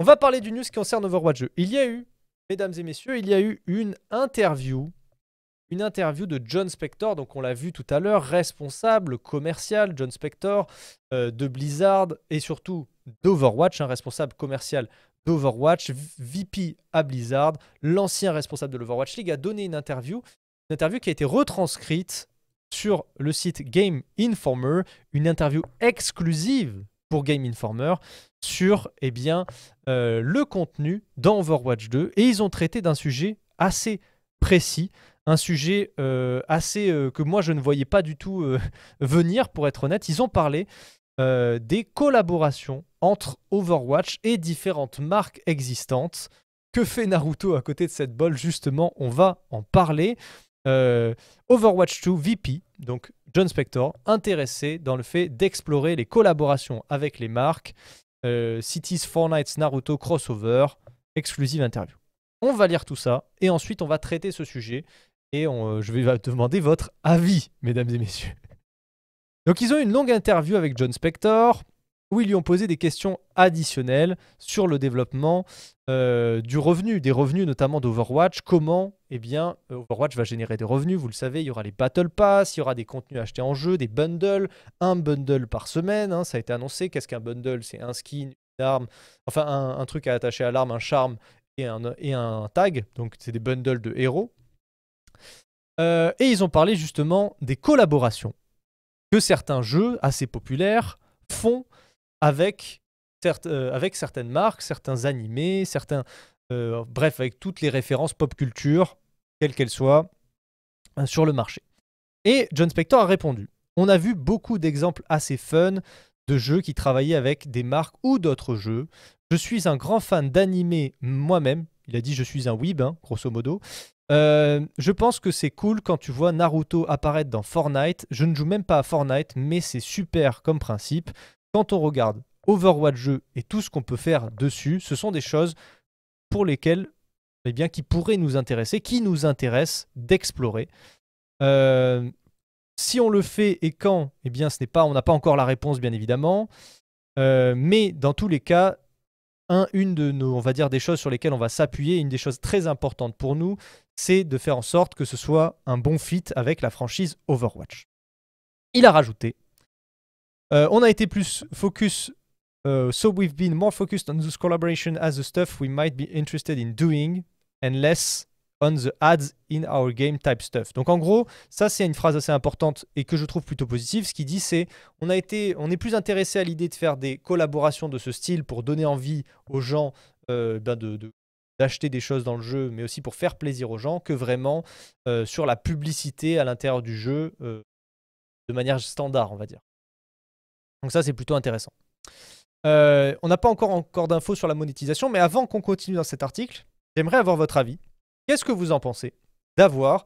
On va parler du news qui concerne Overwatch Il y a eu, mesdames et messieurs, il y a eu une interview. Une interview de John Spector, donc on l'a vu tout à l'heure, responsable commercial, John Spector, euh, de Blizzard et surtout d'Overwatch, un responsable commercial d'Overwatch, VP à Blizzard, l'ancien responsable de l'Overwatch League, a donné une interview, une interview qui a été retranscrite sur le site Game Informer, une interview exclusive pour Game Informer sur eh bien, euh, le contenu dans Overwatch 2 et ils ont traité d'un sujet assez précis, un sujet euh, assez euh, que moi je ne voyais pas du tout venir pour être honnête. Ils ont parlé des collaborations entre Overwatch et différentes marques existantes. Que fait Naruto à côté de cette bol Justement, on va en parler. Euh, Overwatch 2 VP, donc John Spector, intéressé dans le fait d'explorer les collaborations avec les marques euh, Cities, Fortnite, Naruto, Crossover, exclusive interview. On va lire tout ça et ensuite on va traiter ce sujet et euh, je vais demander votre avis, mesdames et messieurs. Donc ils ont une longue interview avec John Spector où ils lui ont posé des questions additionnelles sur le développement du revenu, des revenus notamment d'Overwatch, comment eh bien, euh, Overwatch va générer des revenus. Vous le savez, il y aura les Battle Pass, il y aura des contenus achetés en jeu, des bundles, un bundle par semaine. Hein, ça a été annoncé. Qu'est-ce qu'un bundle C'est un skin, une arme, enfin un, truc à attacher à l'arme, un charme et un, et un tag. Donc, c'est des bundles de héros. Euh, et ils ont parlé justement des collaborations que certains jeux assez populaires font avec, euh, avec certaines marques, certains animés, certains, euh, bref, avec toutes les références pop culture, quelles qu'elles soient, euh, sur le marché. Et John Spector a répondu. On a vu beaucoup d'exemples assez fun de jeux qui travaillaient avec des marques ou d'autres jeux. Je suis un grand fan d'animé moi-même. Il a dit je suis un weeb, hein, grosso modo. Euh, je pense que c'est cool quand tu vois Naruto apparaître dans Fortnite. Je ne joue même pas à Fortnite, mais c'est super comme principe. Quand on regarde Overwatch jeu et tout ce qu'on peut faire dessus, ce sont des choses pour lesquels, eh bien, qui pourraient nous intéresser, qui nous intéresse d'explorer. Euh, si on le fait et quand, eh bien, ce n'est pas, on n'a pas encore la réponse, bien évidemment. Euh, mais dans tous les cas, un, une de nos, on va dire, des choses sur lesquelles on va s'appuyer, une des choses très importantes pour nous, c'est de faire en sorte que ce soit un bon fit avec la franchise Overwatch. Il a rajouté. Euh, on a été plus focus Uh, so we've been more focused on this collaboration as the stuff we might be interested in doing and less on the ads in our game type stuff. Donc en gros, ça c'est une phrase assez importante et que je trouve plutôt positive. Ce qu'il dit c'est on on est plus intéressé à l'idée de faire des collaborations de ce style pour donner envie aux gens euh, ben de, d'acheter des choses dans le jeu, mais aussi pour faire plaisir aux gens, que vraiment euh, sur la publicité à l'intérieur du jeu euh, de manière standard, on va dire. Donc ça, c'est plutôt intéressant. Euh, on n'a pas encore, encore d'infos sur la monétisation, mais avant qu'on continue dans cet article, j'aimerais avoir votre avis. Qu'est-ce que vous en pensez d'avoir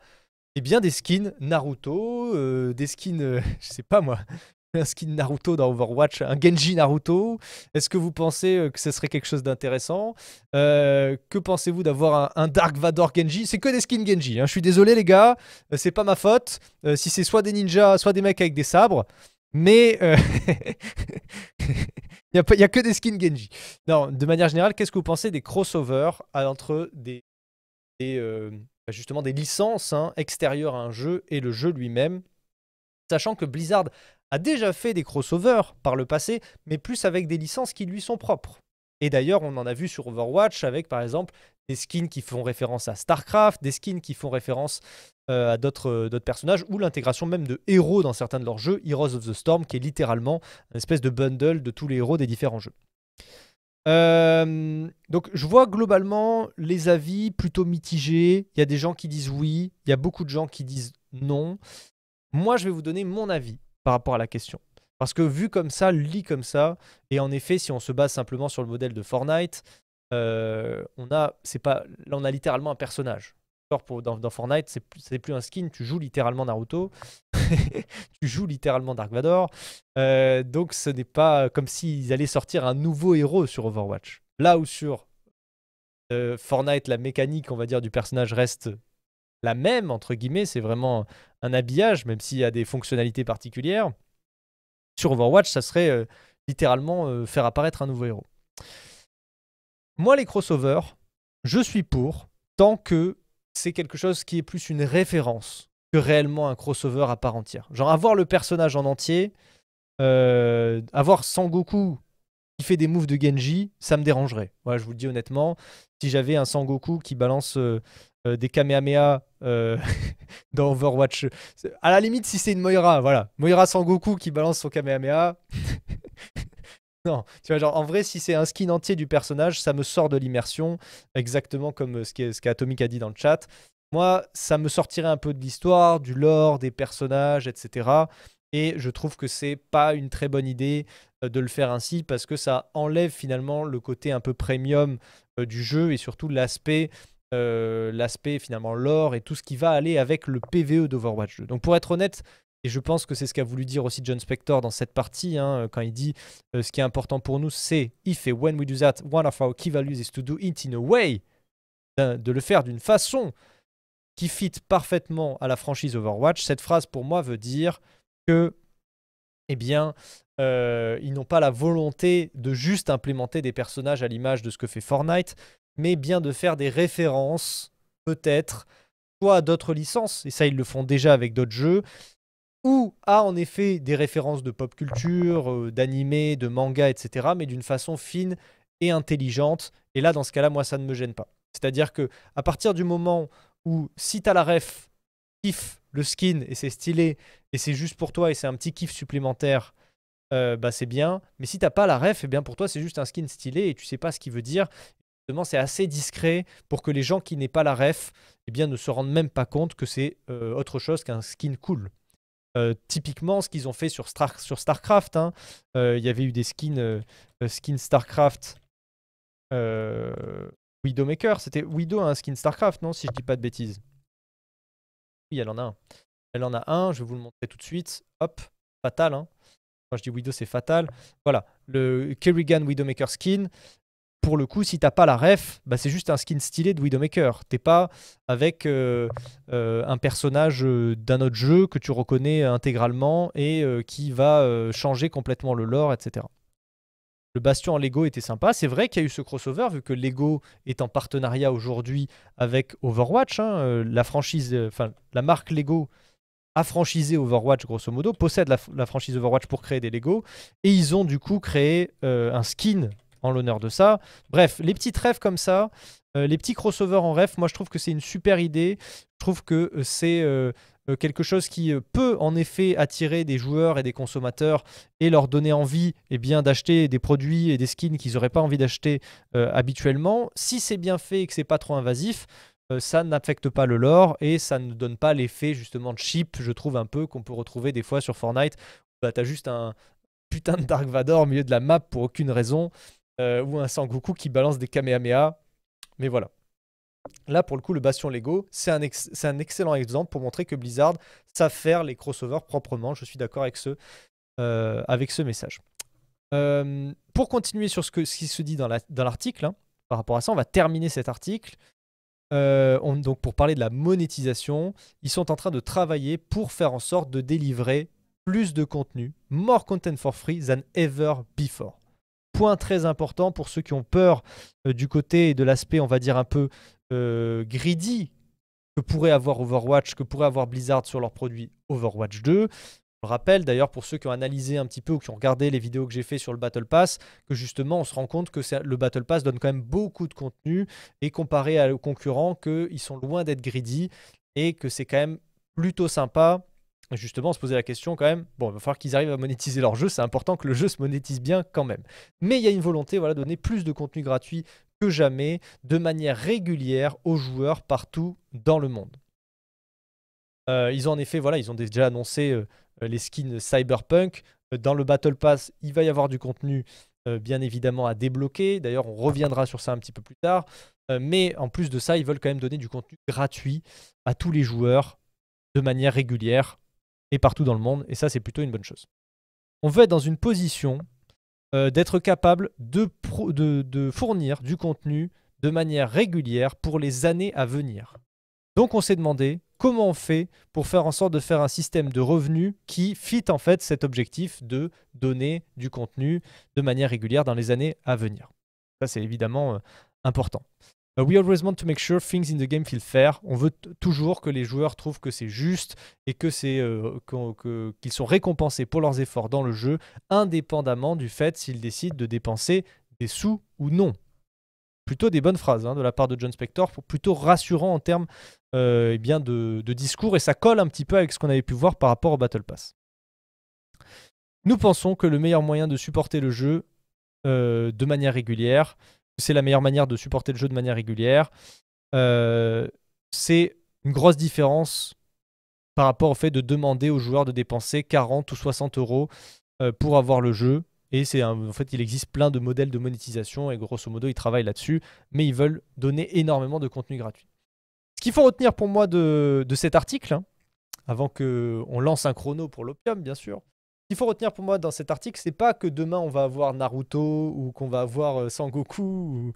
eh bien, des skins Naruto, euh, des skins, je euh, je sais pas moi, un skin Naruto dans Overwatch, un Genji Naruto Est-ce que vous pensez que ce serait quelque chose d'intéressant Que pensez-vous d'avoir un, Dark Vador Genji C'est que des skins Genji. Hein. Je suis désolé les gars, c'est pas ma faute. si c'est soit des ninjas, soit des mecs avec des sabres, mais il euh, n'y a, que des skins Genji. Non, de manière générale, qu'est-ce que vous pensez des crossovers entre des, euh, bah, justement des licences hein, extérieures à un jeu et le jeu lui-même Sachant que Blizzard a déjà fait des crossovers par le passé, mais plus avec des licences qui lui sont propres. Et d'ailleurs, on en a vu sur Overwatch avec par exemple des skins qui font référence à StarCraft, des skins qui font référence euh, à euh, d'autres personnages, ou l'intégration même de héros dans certains de leurs jeux, Heroes of the Storm, qui est littéralement une espèce de bundle de tous les héros des différents jeux. Euh, donc je vois globalement les avis plutôt mitigés. Il y a des gens qui disent oui, il y a beaucoup de gens qui disent non. Moi, je vais vous donner mon avis par rapport à la question. Parce que vu comme ça, lit comme ça, et en effet, si on se base simplement sur le modèle de Fortnite, euh, on a, c'est pas, là on a littéralement un personnage. Pour, dans, dans Fortnite, c'est, c'est plus un skin, tu joues littéralement Naruto, tu joues littéralement Dark Vador, euh, donc ce n'est pas comme s'ils allaient sortir un nouveau héros sur Overwatch. Là où sur euh, Fortnite, la mécanique, on va dire, du personnage reste la même, entre guillemets, c'est vraiment un habillage, même s'il y a des fonctionnalités particulières. Sur Overwatch, ça serait littéralement faire apparaître un nouveau héros. Moi, les crossovers, je suis pour, tant que c'est quelque chose qui est plus une référence que réellement un crossover à part entière. Genre avoir le personnage en entier, euh, avoir Sangoku qui fait des moves de Genji, ça me dérangerait. Voilà, je vous le dis honnêtement, si j'avais un Sangoku qui balance euh, euh, des Kamehameha dans Overwatch, à la limite si c'est une Moira, voilà, Moira Sangoku qui balance son Kamehameha, Non, genre en vrai, si c'est un skin entier du personnage, ça me sort de l'immersion, exactement comme euh, ce qu'Atomic a dit dans le chat. Moi, ça me sortirait un peu de l'histoire, du lore, des personnages, etc. Et je trouve que c'est pas une très bonne idée euh, de le faire ainsi parce que ça enlève finalement le côté un peu premium euh, du jeu et surtout l'aspect l'aspect finalement lore et tout ce qui va aller avec le PVE d'Overwatch 2. Donc pour être honnête, et je pense que c'est ce qu'a voulu dire aussi John Spector dans cette partie, hein, euh, quand il dit euh, ce qui est important pour nous, c'est if et when we do that, one of our key values is to do it in a way, hein, de le faire d'une façon qui fit parfaitement à la franchise Overwatch. Cette phrase pour moi veut dire que, eh bien, euh, ils n'ont pas la volonté de juste implémenter des personnages à l'image de ce que fait Fortnite, mais bien de faire des références, peut-être, soit à d'autres licences, et ça ils le font déjà avec d'autres jeux, ou a en effet des références de pop culture, euh, d'anime, de manga, etc., mais d'une façon fine et intelligente. Et là, dans ce cas-là, moi, ça ne me gêne pas. C'est-à-dire que à partir du moment où, si t'as la ref, kiff le skin et c'est stylé et c'est juste pour toi et c'est un petit kiff supplémentaire, euh, bah c'est bien. Mais si t'as pas la ref, et eh bien pour toi c'est juste un skin stylé et tu sais pas ce qu'il veut dire. c'est assez discret pour que les gens qui n'aient pas la ref, eh bien ne se rendent même pas compte que c'est euh, autre chose qu'un skin cool. Euh, typiquement, ce qu'ils ont fait sur, sur StarCraft, hein, euh, il y avait eu des skins, euh, StarCraft Widowmaker. C'était Widow, un hein, skin StarCraft, non Si je dis pas de bêtises. Oui, elle en a un. Elle en a un, je vais vous le montrer tout de suite. Hop, fatal. Hein. Quand je dis Widow, c'est fatal. Voilà, le Kerrigan Widowmaker skin pour le coup, si t'as pas la ref, bah, c'est juste un skin stylé de Widowmaker. T'es pas avec euh, euh, un personnage euh, d'un autre jeu que tu reconnais intégralement et qui va changer complètement le lore, etc. Le Bastion en Lego était sympa. C'est vrai qu'il y a eu ce crossover, vu que Lego est en partenariat aujourd'hui avec Overwatch. Hein, la franchise, enfin, la marque Lego a franchisé Overwatch, grosso modo, possède la, la, franchise Overwatch pour créer des Lego. Et ils ont du coup créé un skin en l'honneur de ça. Bref, les petits rêves comme ça, euh, les petits crossovers en rêve, moi je trouve que c'est une super idée. Je trouve que euh, c'est euh, quelque chose qui peut en effet attirer des joueurs et des consommateurs et leur donner envie et eh bien, d'acheter des produits et des skins qu'ils n'auraient pas envie d'acheter habituellement. Si c'est bien fait et que c'est pas trop invasif, ça n'affecte pas le lore et ça ne donne pas l'effet justement de cheap, je trouve un peu, qu'on peut retrouver des fois sur Fortnite. Bah, tu as juste un, putain de Dark Vador au milieu de la map pour aucune raison. Euh, ou un Sangoku qui balance des Kamehameha. Mais voilà. Là, pour le coup, le Bastion Lego, c'est un, un, excellent exemple pour montrer que Blizzard savent faire les crossovers proprement. Je suis d'accord avec, ce, euh, avec ce message. Euh, pour continuer sur ce, ce qui se dit dans l'article, hein, par rapport à ça, on va terminer cet article. donc pour parler de la monétisation, ils sont en train de travailler pour faire en sorte de délivrer plus de contenu, more content for free than ever before point très important pour ceux qui ont peur euh, du côté et de l'aspect, on va dire, un peu euh, greedy que pourrait avoir Overwatch, que pourrait avoir Blizzard sur leur produit Overwatch 2. Je rappelle d'ailleurs pour ceux qui ont analysé un petit peu ou qui ont regardé les vidéos que j'ai fait sur le Battle Pass, que justement on se rend compte que le Battle Pass donne quand même beaucoup de contenu et comparé aux concurrents, qu'ils sont loin d'être greedy et que c'est quand même plutôt sympa justement, on se poser la question quand même, bon, il va falloir qu'ils arrivent à monétiser leur jeu, c'est important que le jeu se monétise bien quand même. Mais il y a une volonté, voilà, de donner plus de contenu gratuit que jamais, de manière régulière aux joueurs partout dans le monde. Euh, ils ont en effet, voilà, ils ont déjà annoncé euh, les skins Cyberpunk. Euh, dans le Battle Pass, il va y avoir du contenu, bien évidemment, à débloquer. D'ailleurs, on reviendra sur ça un petit peu plus tard. mais en plus de ça, ils veulent quand même donner du contenu gratuit à tous les joueurs de manière régulière et partout dans le monde. Et ça, c'est plutôt une bonne chose. On veut être dans une position euh, d'être capable de, de fournir du contenu de manière régulière pour les années à venir. Donc on s'est demandé comment on fait pour faire en sorte de faire un système de revenus qui fit en fait cet objectif de donner du contenu de manière régulière dans les années à venir. Ça c'est évidemment euh, important. Uh, we always want to make sure things in the game feel fair. On veut toujours que les joueurs trouvent que c'est juste et que c'est euh, qu'ils sont récompensés pour leurs efforts dans le jeu, indépendamment du fait s'ils décident de dépenser des sous ou non. Plutôt des bonnes phrases hein, de la part de John Spector, pour plutôt rassurant en termes euh, eh bien de, discours, et ça colle un petit peu avec ce qu'on avait pu voir par rapport au Battle Pass. Nous pensons que le meilleur moyen de supporter le jeu euh, de manière régulière, c'est la meilleure manière de supporter le jeu de manière régulière. Euh, c'est une grosse différence par rapport au fait de demander aux joueurs de dépenser 40 ou 60 euros euh, pour avoir le jeu. Et c'est en fait, il existe plein de modèles de monétisation et grosso modo, ils travaillent là-dessus, mais ils veulent donner énormément de contenu gratuit. Ce qu'il faut retenir pour moi de, cet article, hein, avant qu'on lance un chrono pour l'opium, bien sûr, qu'il faut retenir pour moi dans cet article, c'est pas que demain on va avoir Naruto ou qu'on va avoir euh, Sangoku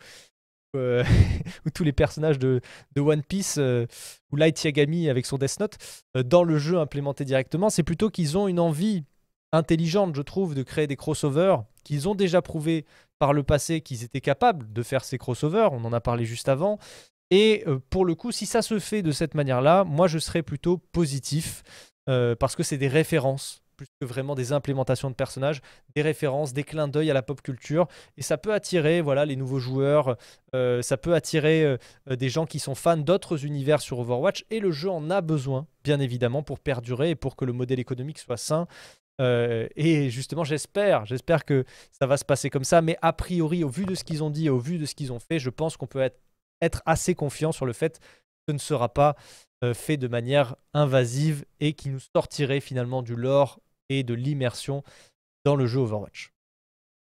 euh, ou, tous les personnages de, One Piece euh, ou Light Yagami avec son Death Note dans le jeu implémenté directement. C'est plutôt qu'ils ont une envie intelligente, je trouve, de créer des crossovers qu'ils ont déjà prouvé par le passé qu'ils étaient capables de faire ces crossovers. On en a parlé juste avant. Et pour le coup, si ça se fait de cette manière-là, moi je serais plutôt positif parce que c'est des références plus que vraiment des implémentations de personnages, des références, des clins d'œil à la pop culture. Et ça peut attirer voilà, les nouveaux joueurs, euh, ça peut attirer euh, des gens qui sont fans d'autres univers sur Overwatch. Et le jeu en a besoin, bien évidemment, pour perdurer et pour que le modèle économique soit sain. Euh, et justement, j'espère, j'espère que ça va se passer comme ça. Mais a priori, au vu de ce qu'ils ont dit, au vu de ce qu'ils ont fait, je pense qu'on peut être, assez confiant sur le fait que ce ne sera pas fait de manière invasive et qui nous sortirait finalement du lore et de l'immersion dans le jeu Overwatch.